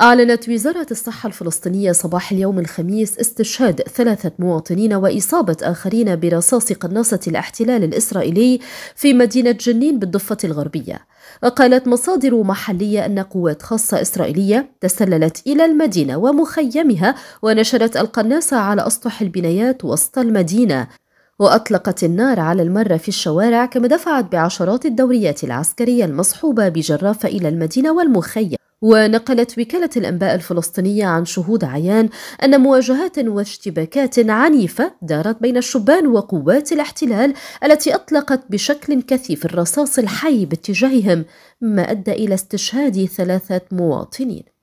أعلنت وزارة الصحة الفلسطينية صباح اليوم الخميس استشهاد ثلاثة مواطنين وإصابة آخرين برصاص قناصة الاحتلال الإسرائيلي في مدينة جنين بالضفة الغربية وقالت مصادر محلية أن قوات خاصة إسرائيلية تسللت إلى المدينة ومخيمها ونشرت القناصة على أسطح البنايات وسط المدينة وأطلقت النار على المرة في الشوارع كما دفعت بعشرات الدوريات العسكرية المصحوبة بجرافة إلى المدينة والمخيم ونقلت وكالة الأنباء الفلسطينية عن شهود عيان أن مواجهات واشتباكات عنيفة دارت بين الشبان وقوات الاحتلال التي أطلقت بشكل كثيف الرصاص الحي باتجاههم ما أدى إلى استشهاد ثلاثة مواطنين